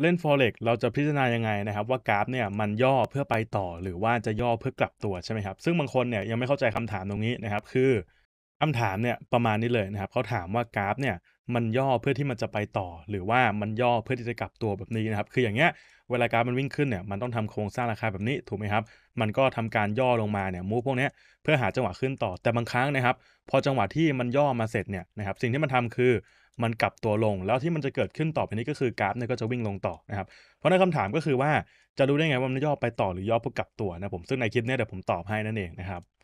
เล่น forex เราจะพิจารณายังไงนะครับ ว่ากราฟเนี่ยมันย่อเพื่อไปต่อ หรือว่าจะย่อเพื่อกลับตัวใช่ไหมครับ ซึ่งบางคนเนี่ยยังไม่เข้าใจคำถามตรงนี้นะครับคือคำถามเนี่ยประมาณนี้เลยนะครับเขาถามว่ากราฟเนี่ยมันย่อเพื่อที่มันจะไปต่อ หรือว่ามันย่อเพื่อที่จะกลับตัวแบบนี้นะครับ คืออย่างเงี้ยเวลากราฟมันวิ่งขึ้นเนี่ยมันต้องทำโครงสร้างราคาแบบนี้ถูกไหมครับ มันก็ทำการย่อลงมาเนี่ยมูฟพวกนี้เพื่อหาจังหวะขึ้นต่อแต่บางครั้งนะครับ พอจังหวะที่มันย่อมาเสร็จเนี่ยนะครับสิ่งที่มันทำคือมันกลับตัวลง แล้วที่มันจะเกิดขึ้นต่อไปนี้ก็คือ กราฟเนี่ยก็จะวิ่งลงต่อนะครับ เพราะนั้นคำถามก็คือว่าจะรู้ได้ไงว่ามันย่อไปต่อหรือย่อเพื่อกลับตัวนะ ผมซึ่งในคลิปเนี่ยเดี๋ยวผมตอบให้นั่นเองนะครับ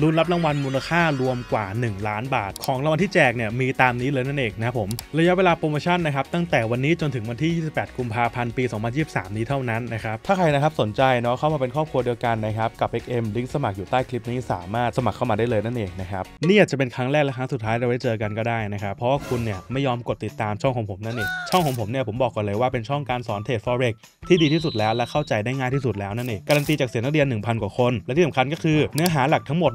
ลุ้นรับรางวัลมูลค่ารวมกว่า 1 ล้านบาท ของรางวัลที่แจกเนี่ยมีตามนี้เลยนั่นเองนะครับผมระยะเวลาโปรโมชั่นนะครับ ตั้งแต่วันนี้จนถึงวันที่ 28 กุมภาพันธ์ปี 2023 นี้เท่านั้นนะครับถ้าใครนะครับสนใจเนาะเข้ามาเป็นครอบครัวเดียวกันนะครับกับ XM ลิงก์สมัครอยู่ใต้คลิปนี้สามารถสมัครเข้ามาได้เลยนั่นเองนะครับนี่อาจจะเป็นครั้งแรกและครั้งสุดท้ายเราได้เจอกันก็ได้นะครับเพราะว่าคุณเนี่ยไม่ยอมกดติดตามช่องของผมนั่นเองช่องของผมเนี่ยผมบอกก่อนเลยว่าเป็นช่องการสอนเทรด f ที่ดีที่สุดแล้วและเข้าใจได้ง่ายที่สุดแล้วนั่นเองการันตีจากเสียงนักเรียน 1,000กว่าคน และที่สำคัญก็คือ เนื้อหาหลักทั้งหมด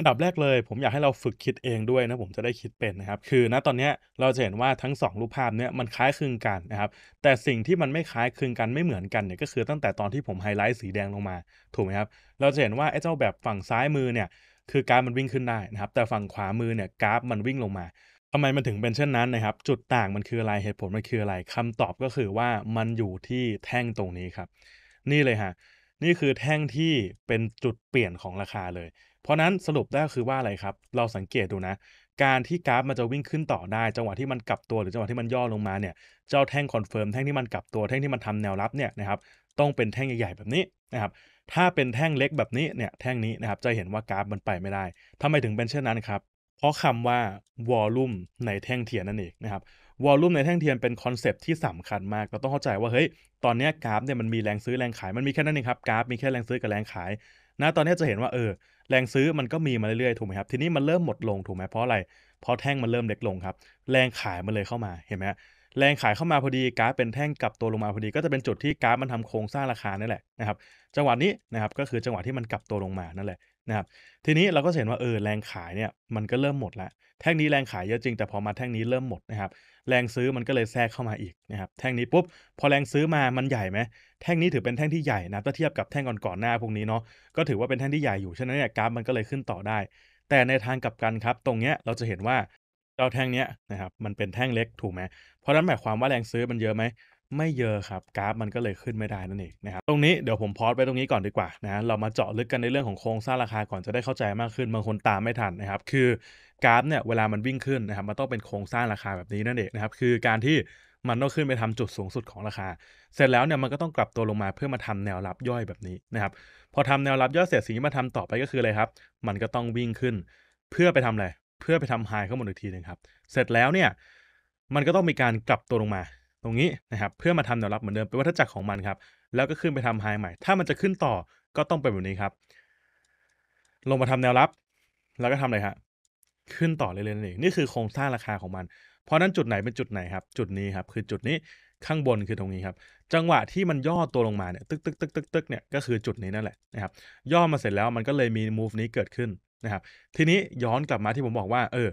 อันดับแรกเลยผมอยากให้เราฝึกคิดเองด้วยนะผมจะได้คิดเป็นนะครับคือณตอนนี้เราจะเห็นว่าทั้ง 2 รูปภาพเนี่ยมันคล้ายคลึงกันนะครับ แต่สิ่งที่มันไม่คล้ายคลึงกันไม่เหมือนกันเนี่ย ก็คือตั้งแต่ตอนที่ผมไฮไลท์สีแดงลงมา ถูกไหมครับเราจะเห็นว่าไอ้เจ้าแบบฝั่งซ้ายมือเนี่ยคือกราฟมันวิ่งขึ้นได้นะครับ แต่ฝั่งขวามือเนี่ยกราฟมันวิ่งลงมาทำไมมันถึงเป็นเช่นนั้นนะครับ จุดต่างมันคืออะไรเหตุผลมันคืออะไร คำตอบก็คือว่ามันอยู่ที่แท่งตรงนี้ครับ นี่เลยฮะนี่คือแท่งที่เป็นจุดเปลี่ยนของราคาเลยเพราะนั้นสรุปได้คือว่าอะไรครับ เราสังเกตดูนะ การที่กราฟมันจะวิ่งขึ้นต่อได้ จังหวะที่มันกลับตัวหรือจังหวะที่มันย่อลงมาเนี่ย เจ้าแท่งคอนเฟิร์มแท่งที่มันกลับตัวแท่งที่มันทำแนวรับเนี่ยนะครับ ต้องเป็นแท่งใหญ่ๆแบบนี้นะครับ ถ้าเป็นแท่งเล็กแบบนี้เนี่ยแท่งนี้นะครับ จะเห็นว่ากราฟมันไปไม่ได้ทำไมถึงเป็นเช่นนั้นครับ เพราะคำว่าวอลลุ่มในแท่งเทียนนั่นเองนะครับ วอลลุ่มในแท่งเทียนเป็นคอนเซปที่สำคัญมาก เราต้องเข้าใจว่าเฮ้ย ตอนนี้กราฟเนี่ยมันมีแรงซื้อแรงขายมันมีแค่นั้นเองครับกราฟมีแค่แรงซื้อกับแรงขายนะตอนนี้จะเห็นว่าเออแรงซื้อมันก็มีมาเรื่อยๆ ถูกไหมครับ ทีนี้มันเริ่มหมดลงถูกไหมเพราะอะไรเพราะแท่งมันเริ่มเล็กลงครับ แรงขายมันเลยเข้ามา เห็นไหมแรงขายเข้ามาพอดีกราฟเป็นแท่งกลับตัวลงมาพอดี ก็จะเป็นจุดที่กราฟมันทำโครงสร้างราคานี่แหละนะครับ จังหวะนี้นะครับก็คือจังหวะที่มันกลับตัวลงมานั่นแหละนะครับทีนี้เราก็เห็นว่าเออแรงขายเนี่ย มันก็เริ่มหมดแล้ว แท่งนี้แรงขายเยอะจริงแต่พอมาแท่งนี้เริ่มหมดนะครับแรงซื้อมันก็เลยแทรกเข้ามาอีกนะครับแท่งนี้ปุ๊บพอแรงซื้อมามันใหญ่ไหมแท่งนี้ถือเป็นแท่งที่ใหญ่นะถ้าเทียบกับแท่งก่อนๆหน้าพวกนี้เนาะก็ถือว่าเป็นแท่งที่ใหญ่อยู่ฉะนั้นเนี่ยกราฟมันก็เลยขึ้นต่อได้ แต่ในทางกลับกันครับตรงเนี้ยเราจะเห็นว่าเจ้าแท่งเนี้ยนะครับมันเป็นแท่งเล็กถูกไหมเพราะนั้นหมายความว่าแรงซื้อมันเยอะไหมไม่เยอะครับกราฟมันก็เลยขึ้นไม่ได้นั่นเองนะครับตรงนี้เดี๋ยวผมพอดไปตรงนี้ก่อนดีกว่านะเรามาเจาะลึกกันในเรื่องของโครงสร้างราคาก่อนจะได้เข้าใจมากขึ้นบางคนตามไม่ทันนะครับ คือ กราฟเนี่ย เวลามันวิ่งขึ้นนะครับมันต้องเป็นโครงสร้างราคาแบบนี้นั่นเองนะครับคือการที่มันต้องขึ้นไปทำจุดสูงสุดของราคา เสร็จแล้วเนี่ย มันก็ต้องกลับตัวลงมา เพื่อมาทำแนวรับย่อยแบบนี้นะครับพอทำแนวรับย่อยเสร็จสิ่งที่มาทำต่อไปก็คืออะไรครับ มันก็ต้องวิ่งขึ้น เพื่อไปทำอะไรเพื่อไปทำไฮข้างบนอีกทีหนึ่งครับเสร็จแล้วเนี่ยมันก็ต้องมีการกลับตัวลงมาตรงนี้นะครับ เพื่อมาทำแนวรับเหมือนเดิมเป็นวัฏจักรของมันครับ แล้วก็ขึ้นไปทำไฮใหม่ถ้ามันจะขึ้นต่อก็ต้องเป็นแบบนี้ครับ ลงมาทำแนวรับ แล้วก็ทำอะไรฮะขึ้นต่อเรื่อยๆนี่นี่คือโครงสร้างราคาของมันเพราะนั้นจุดไหนเป็นจุดไหนครับ จุดนี้ครับคือจุดนี้ข้างบนคือตรงนี้ครับจังหวะที่มันย่อตัวลงมาเนี่ยตึกตึกตึกตึกตึกเนี่ยก็คือจุดนี้นั่นแหละนะครับย่อมาเสร็จแล้วมันก็เลยมี move นี้เกิดขึ้นนะครับ ทีนี้ย้อนกลับมาที่ผมบอกว่า เออ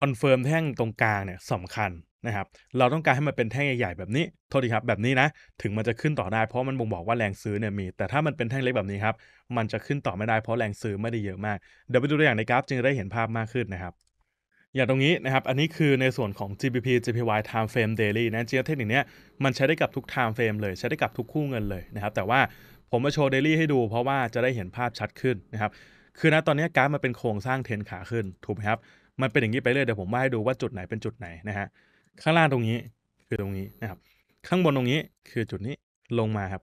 คอนเฟิร์มแท่งตรงกลางเนี่ยสำคัญนะครับเราต้องการให้มันเป็นแท่งใหญ่ ๆ แบบนี้ โทษทีครับ แบบนี้นะ ถึงมันจะขึ้นต่อได้เพราะมันบ่งบอกว่าแรงซื้อเนี่ยมี แต่ถ้ามันเป็นแท่งเล็กแบบนี้ครับ มันจะขึ้นต่อไม่ได้เพราะแรงซื้อไม่ได้เยอะมาก เดี๋ยวไปดูตัวอย่างในกราฟ จึงได้เห็นภาพมากขึ้นนะครับ อย่างตรงนี้นะครับ อันนี้คือในส่วนของ GBP GPY Time Frame Daily นะจริงๆเทคนิคนี้มันใช้ได้กับทุก Time Frame เลย ใช้ได้กับทุกคู่เงินเลยนะครับ แต่ว่าผมมาโชว์ Daily ให้ดู เพราะว่าจะได้เห็นภาพชัดขึ้นนะครับ คือนะตอนนี้การมันเป็นโครงสร้างเทนขาขึ้นถูกไหมครับมันเป็นอย่างนี้ไปเรื่อยเดี๋ยวผมว่าให้ดูว่าจุดไหนเป็นจุดไหนนะฮะข้างล่างตรงนี้คือตรงนี้นะครับข้างบนตรงนี้คือจุดนี้ลงมาครับ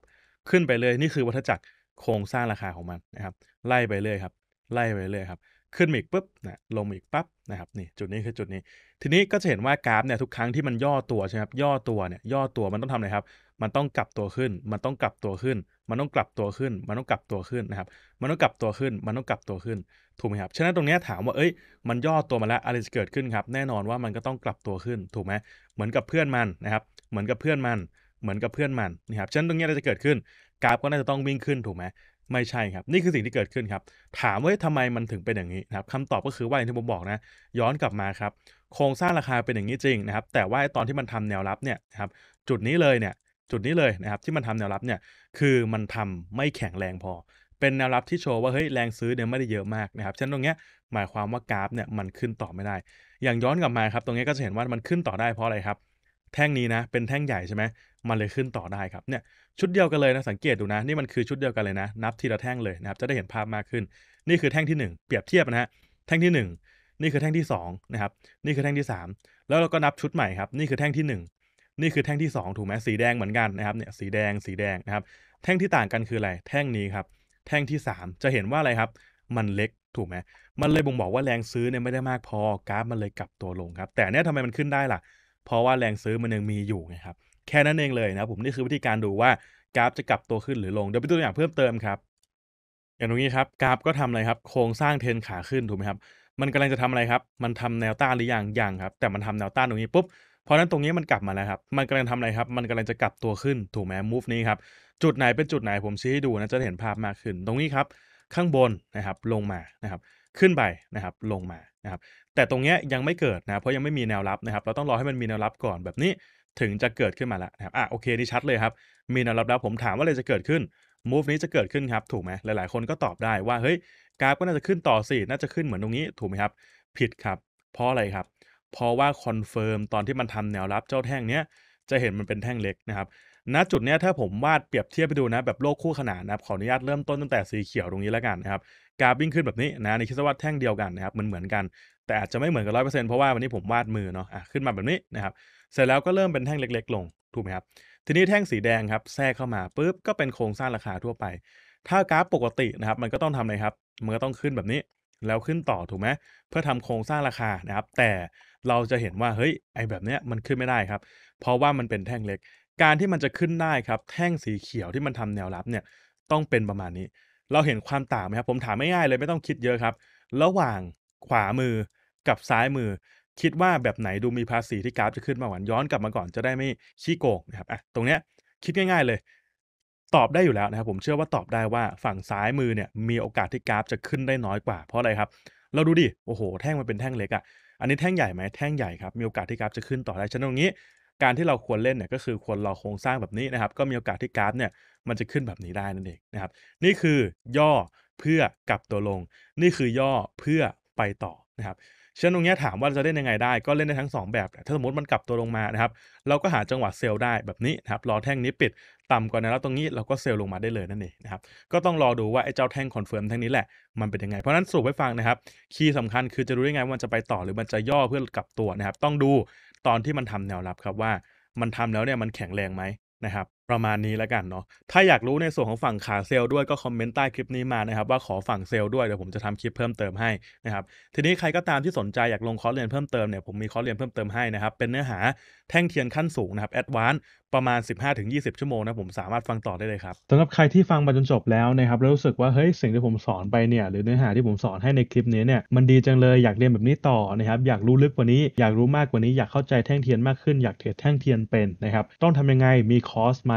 ขึ้นไปเลย นี่คือวัฏจักรโครงสร้างราคาของมันนะครับ ไล่ไปเรื่อยครับไล่ไปเรื่อยครับขึ้นอีกปุ๊บนะลงอีกปั๊บนะครับนี่จุดนี้คือจุดนี้ ทีนี้ก็จะเห็นว่ากราฟเนี่ยทุกครั้งที่มันย่อตัวใช่ไหมครับย่อตัวเนี่ยย่อตัวมันต้องทำอะไรครับ มันต้องกลับตัวขึ้น มันต้องกลับตัวขึ้น มันต้องกลับตัวขึ้น มันต้องกลับตัวขึ้นนะครับ มันต้องกลับตัวขึ้น มันต้องกลับตัวขึ้นถูกไหมครับฉะนั้นตรงนี้ถามว่า เอ้ย มันย่อตัวมาแล้วอะไรจะเกิดขึ้นครับ แน่นอนว่ามันก็ต้องกลับตัวขึ้น ถูกไหม เหมือนกับเพื่อนมันนะครับ เหมือนกับเพื่อนมัน เหมือนกับเพื่อนมันนะครับฉะนั้นตรงนี้อะไรจะเกิดขึ้น กราฟก็น่าจะต้องวิ่งขึ้น ถูกไหมไม่ใช่ครับ นี่คือสิ่งที่เกิดขึ้นครับ ถามว่าทำไมมันถึงเป็นอย่างนี้นะครับคำตอบก็คือว่าอย่างที่ผมบอกนะ ย้อนกลับมาครับ โครงสร้างราคาเป็นอย่างนี้จริงนะครับ แต่ว่าตอนที่มันทำแนวรับเนี่ยครับ จุดนี้เลยเนี่ยจุดนี้เลยนะครับที่มันทำแนวรับเนี่ยคือมันทำไม่แข็งแรงพอเป็นแนวรับที่โชว์ว่าเฮ้ยแรงซื้อเนี่ยไม่ได้เยอะมากนะครับฉะนั้นตรงเนี้ยหมายความว่ากราฟเนี่ยมันขึ้นต่อไม่ได้ อย่างย้อนกลับมาครับ ตรงนี้ก็จะเห็นว่ามันขึ้นต่อได้เพราะอะไรครับ แท่งนี้นะเป็นแท่งใหญ่ใช่ไหม มันเลยขึ้นต่อได้ครับ เนี่ยชุดเดียวกันเลยนะสังเกตดูนะนี่มันคือชุดเดียวกันเลยนะ นับทีละแท่งเลยนะครับ จะได้เห็นภาพมากขึ้น นี่คือแท่งที่ 1 เปรียบเทียบนะฮะแท่งที่ 1 นี่คือแท่งที่2นะครับนี่คือแท่งที่ 3 แล้วเราก็นับชุดใหม่ครับ นี่คือแท่งที่ 1 นี่คือแท่งที่ 2 ถูกไหมสีแดงเหมือนกันนะครับเนี่ยสีแดงสีแดงนะครับแท่งที่ต่างกันคืออะไรแท่งนี้ครับแท่งที่ 3 จะเห็นว่าอะไรครับ มันเล็กถูกไหมมันเลยบ่งบอกว่าแรงซื้อเนี่ยไม่ได้มากพอกราฟมันเลยกลับตัวลงครับ แต่เนี่ยทำไมมันขึ้นได้ล่ะเพราะว่าแรงซื้อมันยังมีอยู่ไงครับแค่นั้นเองเลยนะผมนี่คือวิธีการดูว่ากราฟจะกลับตัวขึ้นหรือลงเดี๋ยวไปดูตัวอย่างเพิ่มเติมครับอย่างตรงนี้ครับกราฟก็ทำอะไรครับ โครงสร้างเทนขาขึ้นถูกไหมครับ มันกำลังจะทำอะไรครับ มันทำแนวต้านหรือยังยังครับแต่มันทำแนวต้านตรงนี้ปุ๊บเพราะนั้นตรงนี้มันกลับมาแล้วครับ มันกำลังทำอะไรครับ มันกำลังจะกลับตัวขึ้น ถูกไหมมูฟนี้ครับ จุดไหนเป็นจุดไหน ผมชี้ให้ดูนะ จะเห็นภาพมากขึ้น ตรงนี้ครับ ข้างบนนะครับ ลงมา นะครับ ขึ้นไปนะครับ ลงมา นะครับ แต่ตรงนี้ยังไม่เกิดนะ เพราะยังไม่มีแนวรับนะครับ เราต้องรอให้มันมีแนวรับก่อนแบบนี้ ถึงจะเกิดขึ้นมาแล้วนะครับ อ่ะ โอเค นี่ชัดเลยครับ มีแนวรับแล้ว ผมถามว่าอะไรจะเกิดขึ้น move นี้จะเกิดขึ้นครับ ถูกไหมหลายๆ คนก็ตอบได้ ว่า เฮ้ย กราฟก็น่าจะขึ้นต่อสิ น่าจะขึ้นเหมือนตรงนี้ ถูกไหมครับ ผิดครับ เพราะอะไรครับเพราะว่าคอนเฟิร์มตอนที่มันทำแนวรับเจ้าแท่งเนี้ยจะเห็นมันเป็นแท่งเล็กนะครับณจุดเนี้ยถ้าผมวาดเปรียบเทียบไปดูนะแบบโลกคู่ขนานนะครับขออนุญาตเริ่มต้นตั้งแต่สีเขียวตรงนี้แล้วกันนะครับกราฟวิ่งขึ้นแบบนี้นะในคิดว่าแท่งเดียวกันนะครับมันเหมือนกัน แต่อาจจะไม่เหมือนกันร้อยเปอร์เซนต์เพราะว่าวันนี้ผมวาดมือเนาะะขึ้นมาแบบนี้นะครับเสร็จแล้วก็เริ่มเป็นแท่งเล็กๆลงถูกไหมครับทีนี้แท่งสีแดงครับแทรกเข้ามาปุ๊บก็เป็นโครงสร้างราคาทั่วไป ถ้ากราฟปกตินะครับมันก็ต้องทำอะไรครับ มันก็ต้องขึ้นแบบนี้ แล้วขึ้นต่อถูกไหมเพื่อทำโครงสร้างราคานะครับ แตเราจะเห็นว่าเฮ้ยไอแบบเนี้ยมันขึ้นไม่ได้ครับ เพราะว่ามันเป็นแท่งเล็ก การที่มันจะขึ้นได้ครับ แท่งสีเขียวที่มันทำแนวรับเนี่ยต้องเป็นประมาณนี้ เราเห็นความต่างไหมครับ ผมถามไง่ายเลยไม่ต้องคิดเยอะครับ ระหว่างขวามือกับซ้ายมือ คิดว่าแบบไหนดูมีภาษีที่กราฟจะขึ้นมาหวานย้อนกลับมาก่อนจะได้ไม่ขี้โกงนะครับอ่ะตรงเนี้ยคิดง่าย ๆเลย ตอบได้อยู่แล้วนะครับผมเชื่อว่าตอบได้ว่าฝั่งซ้ายมือเนี่ยมีโอกาสที่กราฟจะขึ้นได้น้อยกว่าเพราะอะไรครับ เราดูดิโอ้โห แท่งมันเป็นแท่งเล็กอะอันนี้แท่งใหญ่ไหมแท่งใหญ่ครับ มีโอกาสที่กราฟจะขึ้นต่อได้ฉะนั้นตรงนี้ การที่เราควรเล่นเนี่ยก็คือควรรอโครงสร้างแบบนี้นะครับ ก็มีโอกาสที่กราฟเนี่ย มันจะขึ้นแบบนี้ได้นั่นเองนะครับ นี่คือย่อเพื่อกลับตัวลง นี่คือย่อเพื่อไปต่อนะครับเช่นตรงนี้ถามว่าจะเล่นยังไงได้ก็เล่นได้ทั้ง2 แบบถ้าสมมติมันกลับตัวลงมานะครับเราก็หาจังหวะเซลล์ได้แบบนี้นะครับรอแท่งนี้ปิดต่ำกว่า้นแล้วตรงนี้ เราก็เซลล์ลงมาได้เลยนั่นเองนะครับก็ต้องรอดูว่าไอ้เจ้าแท่งคอนเฟิร์มแท่งนี้แหละ มันเป็นยังไง เพราะนั้นสรุปไว้ฟังนะครับคีย์สำคัญคือจะรู้ได้ไงว่ามันจะไปต่อหรือมันจะย่อเพื่อกลับตัวนะครับต้องดูตอนที่มันทำแนวรับครับว่า มันทำแล้วเนี่ยมันแข็งแรงไหมนะครับประมาณนี้แล้วกันเนาะ ถ้าอยากรู้ในส่วนของฝั่งขาเซลล์ด้วยก็คอมเมนต์ใต้คลิปนี้มานะครับ ว่าขอฝั่งเซลล์ด้วยเดี๋ยวผมจะทำคลิปเพิ่มเติมให้นะครับ ทีนี้ใครก็ตามที่สนใจอยากลงคอร์สเรียนเพิ่มเติมเนี่ยผมมีคอร์สเรียนเพิ่มเติมให้นะครับเป็นเนื้อหาแท่งเทียนขั้นสูงนะครับแอดวานซ์ประมาณ 15-20 ชั่วโมงนะผมสามารถฟังต่อได้เลยครับสำหรับใครที่ฟังมาจนจบแล้วนะครับแล้วรู้สึกว่าเฮ้ยสิ่งที่ผมสอนไปเนี่ยหรือเนื้อหาที่ผมสอนให้ในคลิปนี้เนี่ยมันดีจังเลยอยากเรียนแบบนี้ต่อนะครับอยากรู้ลึกกว่านี้อยากรู้มากกว่านี้ อยากเข้าใจแท่งเทียนมากขึ้นอยากเทรดแท่งเทียนเป็นนะครับต้องทำยังไงมีคอร์สไหม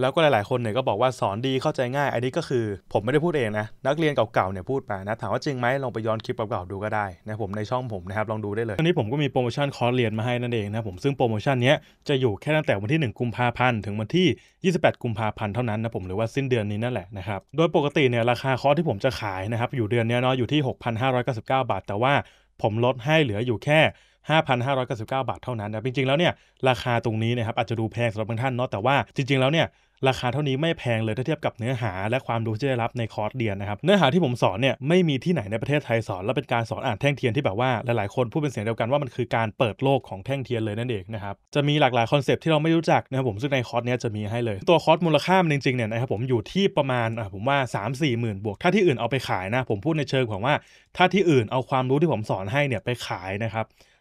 แล้วก็หลายๆ คนเนี่ยก็บอกว่าสอนดีเข้าใจง่าย อันนี้ก็คือผมไม่ได้พูดเองนะนักเรียนเก่า ๆ เนี่ยพูดมานะถามว่าจริงไหมลองไปย้อนคลิปเก่าๆดูก็ได้นะผมในช่องผมนะครับลองดูได้เลยอันนี้ผมก็มีโปรโมชั่นคอร์สเรียนมาให้นั่นเองนะผมซึ่งโปรโมชั่นนี้จะอยู่แค่ตั้งแต่วันที่1กุมภาพันธ์ถึงวันที่ 28กุมภาพันธ์เท่านั้นนะผมหรือว่าสิ้นเดือนนี้นั่นแหละนะครับโดยปกติเนี่ยราคาคอร์สที่ผมจะขายนะครับอยู่เดือนนี้เนาะอยู่ที่ 6,599 บาท แต่ว่าผมลดให้เหลืออยู่แค่5,599บาทเท่านั้นนะ จริงๆ แล้วเนี่ยราคาตรงนี้นะครับอาจจะดูแพงสำหรับบางท่านเนาะ แต่ว่า จริงๆ แล้วเนี่ยราคาเท่านี้ไม่แพงเลยถ้าเทียบกับเนื้อหาและความรู้ที่ได้รับในคอร์สเรียนนะครับ เนื้อหาที่ผมสอนเนี่ยไม่มีที่ไหนในประเทศไทยสอน และเป็นการสอนอ่านแท่งเทียนที่แบบว่า หลายๆ คนพูดเป็นเสียงเดียวกันว่ามันคือการเปิดโลกของแท่งเทียนเลยนั่นเองนะครับ จะมีหลากหลายคอนเซปที่เราไม่รู้จักนะครับผมซึ่งในคอร์สเนี้ยจะมีให้เลย ตัวคอร์สมูลค่าจริงๆ เนี่ยนะครับผมอยู่ที่ประมาณผมว่า 3 4มสี่หมื่นบวกถ้าที่อื่นเอาไปขายนะผมพูดในเชิงของว่า ถ้าที่อื่นเอาความรู้ที่ผมสอนให้เนี่ยไปขายนะครับ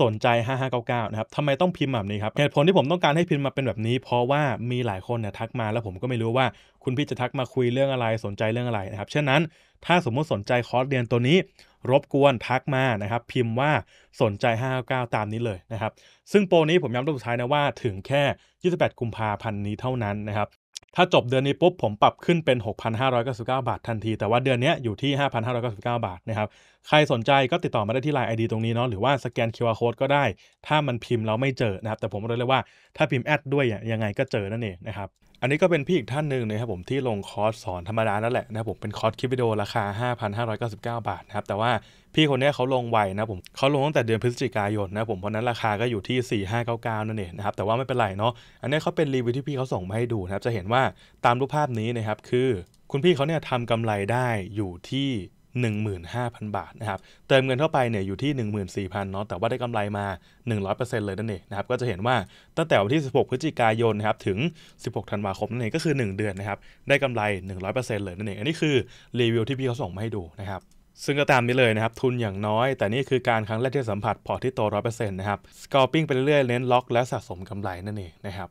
สนใจ 5599 นะครับทำไมต้องพิมพ์แบบนี้ครับ เหตุผลที่ผมต้องการให้พิมพ์มาเป็นแบบนี้ เพราะว่ามีหลายคนเนี่ยทักมาแล้วผมก็ไม่รู้ว่าคุณพี่จะทักมาคุยเรื่องอะไร สนใจเรื่องอะไรนะครับเช่นนั้นถ้าสมมุติสนใจคอร์สเรียนตัวนี้ รบกวนทักมานะครับ พิมพ์ว่าสนใจ599 ตามนี้เลยนะครับ ซึ่งโปรนี้ผมย้ำตองสุดท้ายนะว่าถึงแค่ 28 กุมภาพันธ์นี้เท่านั้นนะครับ ถ้าจบเดือนนี้ปุ๊บผมปรับขึ้นเป็น 6,599 บาททันที แต่ว่าเดือนนี้อยู่ที่ 5,599 บาทนะครับใครสนใจก็ติดต่อมาได้ที่ไ i n e ID ตรงนี้เนาะหรือว่าสแกน QR Code ก็ได้ ถ้ามันพิมพ์แล้วไม่เจอนะครับแต่ผมบอกเลยว่าถ้าพิมพ์แอดด้วยยังไงก็เจอนั่นเองนะครับอันนี้ก็เป็นพี่อีกท่านหนึ่งนะครับผมที่ลงคอร์สสอนธรรมดานั่นแหละนะครับผมเป็นคอร์สคลิปวิดีโอราคา 5,599 บาทนะครับแต่ว่าพี่คนนี้เขาลงไวนะผมเขาลงตั้งแต่เดือนพฤศจิกายนนะผมเพราะนั้นราคาก็อยู่ที่4599นั่นเองนะครับแต่ว่าไม่เป็นไรเนาะอันนี้เขาเป็นรีวิวที่พี่เขาส่งมาให้ดูนะครับจะเห็นว่าตามรูปภาพนี้นะครับคือคุณพี่เขาเนี่ยทำกำไรได้อยู่ที่15,000 บาทนะครับ เติมเงินเข้าไปเนี่ยอยู่ที่ 14,000เนาะ แต่ว่าได้กำไรมา 100%เลยนั่นเองนะครับ ก็จะเห็นว่าตั้งแต่วันที่ 16 พฤศจิกายนนะครับถึง 16 ธันวาคมนั่นเองก็คือ 1 เดือนนะครับได้กำไร 100%เลยนั่นเอง อันนี้คือรีวิวที่พี่เขาส่งมาให้ดูนะครับ ซึ่งก็ตามนี้เลยนะครับ ทุนอย่างน้อย แต่นี่คือการครั้งแรกที่สัมผัสพอที่โต 100%นะครับ สกอปปิ้งไปเรื่อยเน้นล็อกและสะสมกำไรนั่นเองนะครับ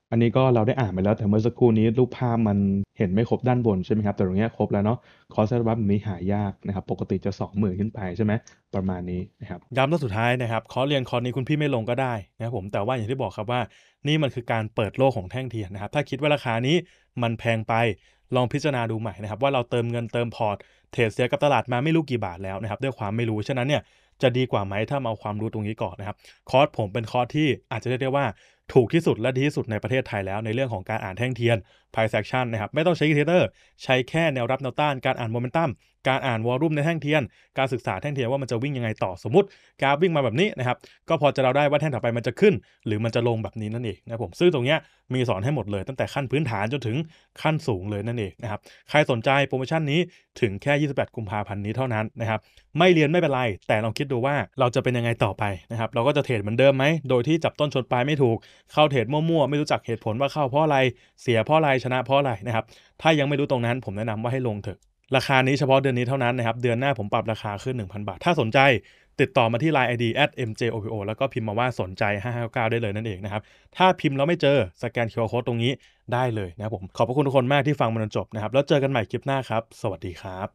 อันนี้ก็เราได้อ่านไปแล้วแต่เมื่อสักครู่นี้ รูปภาพมันเห็นไม่ครบด้านบนใช่ไหมครับแต่ตรงนี้ครบแล้วเนาะคอร์สร์บับนี้หายากนะครับปกติจะ2มื่นขึ้นไปใช่ไหมประมาณนี้นะครับย้ำรอบสุดท้ายนะครับคอร์สเรียนคอร์สนี้คุณพี่ไม่ลงก็ได้นะครับผมแต่ว่าอย่างที่บอกครับว่านี่มันคือการเปิดโลกของแท่งเทียนนะครับถ้าคิดว่าราคานี้มันแพงไปลองพิจารณาดูใหม่นะครับว่าเราเติมเงินเติมพอร์ตเทรดเสียกับตลาดมาไม่รู้กี่บาทแล้วนะครับด้วยความไม่รู้ฉะนั้นเนี่ยจะดีกว่าไหมถ้ามาเอาความรู้ตรงนี้ก่อนนะครับคอร์สผมเป็นคอร์สที่อาจจะเรียกได้ว่าถูกที่สุดและดีที่สุดในประเทศไทยแล้วในเรื่องของการอ่านแท่งเทียน t ายเซกชันนะครับไม่ต้องใช้เท d เ c อร์ใช้แค่แนวรับแนวต้านการอ่านโมเมนตัมการอ่านวอลลุ่มในแท่งเทียนการศึกษาแท่งเทียนว่ามันจะวิ่งยังไงต่อสมมติกราฟวิ่งมาแบบนี้นะครับก็พอจะเราได้ว่าแท่งถัดไปมันจะขึ้น หรือมันจะลงแบบนี้นั่นเองนะผมซึ่งตรงเนี้ยมีสอนให้หมดเลย ตั้งแต่ขั้นพื้นฐานจนถึงขั้นสูงเลยนั่นเองนะครับใครสนใจโปรโมชั่นนี้ถึงแค่ 28กุมภาพันธ์นี้เท่านั้นนะครับไม่เรียนไม่เป็นไร แต่ลองคิดดูว่าเราจะเป็นยังไงต่อไปนะครับเราก็จะเทรดเหมือนเดิมไหมโดยที่จับต้นชนปลายไม่ถูกเข้าเทรดมั่วๆไม่รู้จักเหตุผลว่าเข้าเพราะอะไรเสียเพราะอะไรชนะเพราะอะไรนะครับ ถ้ายังไม่รู้ตรงนั้นผมแนะนำว่าให้ลงเถอะ ราคานี้เฉพาะเดือนนี้เท่านั้นนะครับ เดือนหน้าผมปรับราคาขึ้น 1,000 บาท ถ้าสนใจ ติดต่อมาที่ Line ID at mjopo แล้วก็พิมพ์มาว่าสนใจ 559 ได้เลยนั่นเองนะครับ ถ้าพิมพ์แล้วไม่เจอ สแกน QR Code ตรงนี้ได้เลยนะครับผม ขอบพระคุณทุกคนมากที่ฟังมาจนจบนะครับ แล้วเจอกันใหม่คลิปหน้าครับ สวัสดีครับ